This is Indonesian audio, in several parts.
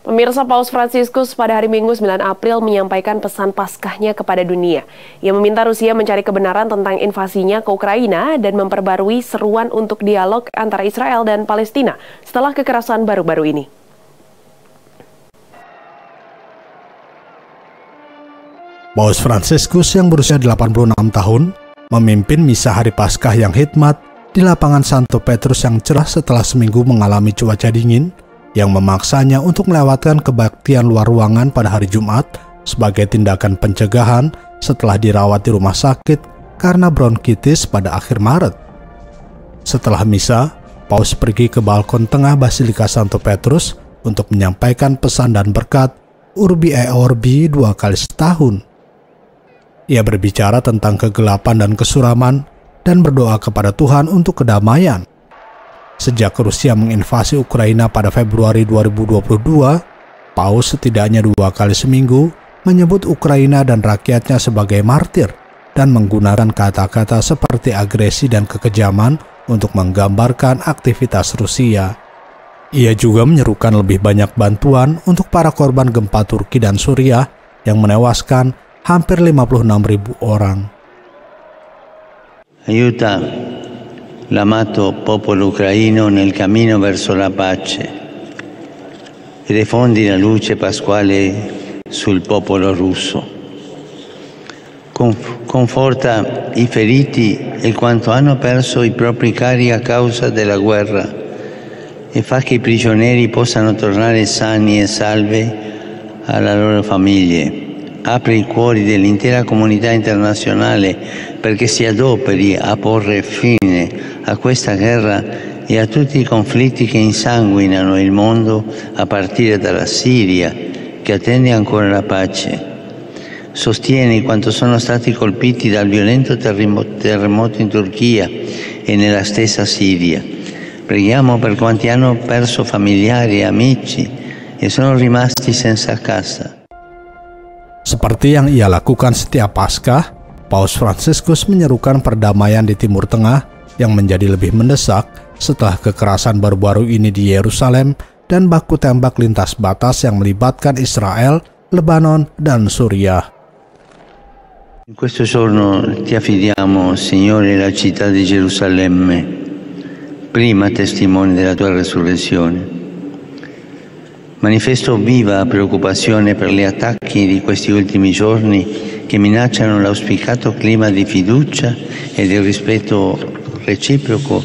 Pemirsa Paus Fransiskus pada hari Minggu 9 April menyampaikan pesan paskahnya kepada dunia. Ia meminta Rusia mencari kebenaran tentang invasinya ke Ukraina dan memperbarui seruan untuk dialog antara Israel dan Palestina setelah kekerasan baru-baru ini. Paus Fransiskus yang berusia 86 tahun memimpin misa hari Paskah yang hikmat di lapangan Santo Petrus yang cerah setelah seminggu mengalami cuaca dingin yang memaksanya untuk melewatkan kebaktian luar ruangan pada hari Jumat sebagai tindakan pencegahan setelah dirawat di rumah sakit karena bronkitis pada akhir Maret. Setelah misa, Paus pergi ke balkon tengah Basilika Santo Petrus untuk menyampaikan pesan dan berkat Urbi e Orbi dua kali setahun. Ia berbicara tentang kegelapan dan kesuraman dan berdoa kepada Tuhan untuk kedamaian. Sejak Rusia menginvasi Ukraina pada Februari 2022, Paus setidaknya dua kali seminggu menyebut Ukraina dan rakyatnya sebagai martir dan menggunakan kata-kata seperti agresi dan kekejaman untuk menggambarkan aktivitas Rusia. Ia juga menyerukan lebih banyak bantuan untuk para korban gempa Turki dan Suriah yang menewaskan hampir 56.000 orang. Ayuta, l'amato popolo ucraino nel cammino verso la pace e rifondi la luce pasquale sul popolo russo. Conforta i feriti e quanto hanno perso i propri cari a causa della guerra e fa che i prigionieri possano tornare sani e salvi alle loro famiglie apre i cuori dell'intera comunità internazionale perché si adoperi a porre fine a questa guerra e a tutti i conflitti che insanguinano il mondo a partire dalla Siria, che attende ancora la pace. Sostieni quanto sono stati colpiti dal violento terremoto in Turchia e nella stessa Siria. Preghiamo per quanti hanno perso familiari e amici e sono rimasti senza casa. Seperti yang ia lakukan setiap Paskah, Paus Franciscus menyerukan perdamaian di Timur Tengah yang menjadi lebih mendesak setelah kekerasan baru-baru ini di Yerusalem dan baku tembak lintas batas yang melibatkan Israel, Lebanon, dan Suriah. In questo giorno ti affidiamo, Signore, la città di Gerusalemme, prima testimone della tua resurrezione. Manifesto viva preoccupazione per gli attacchi di questi ultimi giorni che minacciano l'auspicato clima di fiducia e del rispetto reciproco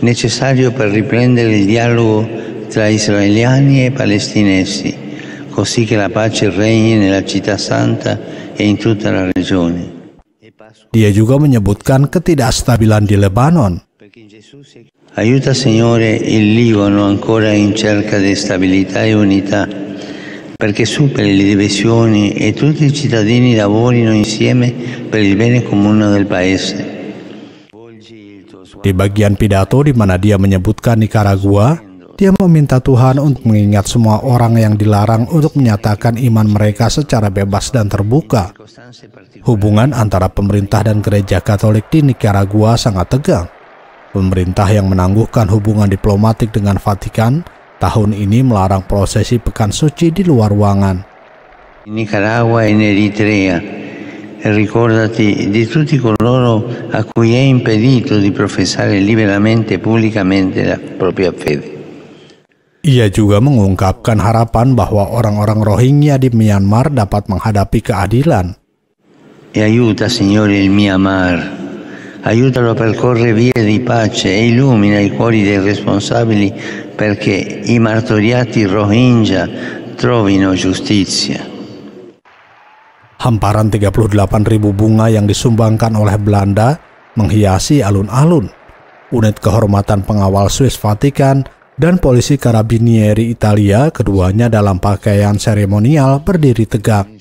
necessario per riprendere il dialogo tra israeliani e palestinesi, così che la pace regni nella città santa e in tutta la regione. Dia juga menyebutkan ketidakstabilan di Lebanon Aiuta Signore il Libano ancora in cerca di stabilità e unità, perché superi le divisioni e tutti i cittadini lavorino insieme per il bene comune del Paese. Di bagian pidato di mana dia menyebutkan Nicaragua, dia meminta Tuhan untuk mengingat semua orang yang dilarang untuk menyatakan iman mereka secara bebas dan terbuka. Hubungan antara pemerintah dan gereja Katolik di Nicaragua sangat tegang. Pemerintah yang menangguhkan hubungan diplomatik dengan Vatikan tahun ini melarang prosesi pekan suci di luar ruangan. Nicaragua e Eritrea ricordati di tutti coloro a cui è impedito di professare liberamente pubblicamente la propria fede. Ia juga mengungkapkan harapan bahwa orang-orang Rohingya di Myanmar dapat menghadapi keadilan. E aiuta, Signore, il Myanmar aiutalo a percorrere vie di pace e illumina i cuori dei responsabili perché i martoriati Rohingya trovino giustizia. Hamparan 38.000 bunga yang disumbangkan oleh Belanda menghiasi alun-alun. Unit Kehormatan Pengawal Swiss Vatikan dan polisi Karabinieri Italia keduanya dalam pakaian seremonial berdiri tegak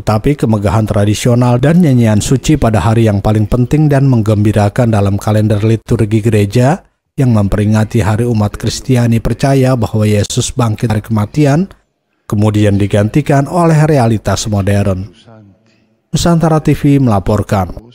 tetapi kemegahan tradisional dan nyanyian suci pada hari yang paling penting dan menggembirakan dalam kalender liturgi gereja yang memperingati hari umat Kristiani percaya bahwa Yesus bangkit dari kematian, kemudian digantikan oleh realitas modern. Nusantara TV melaporkan.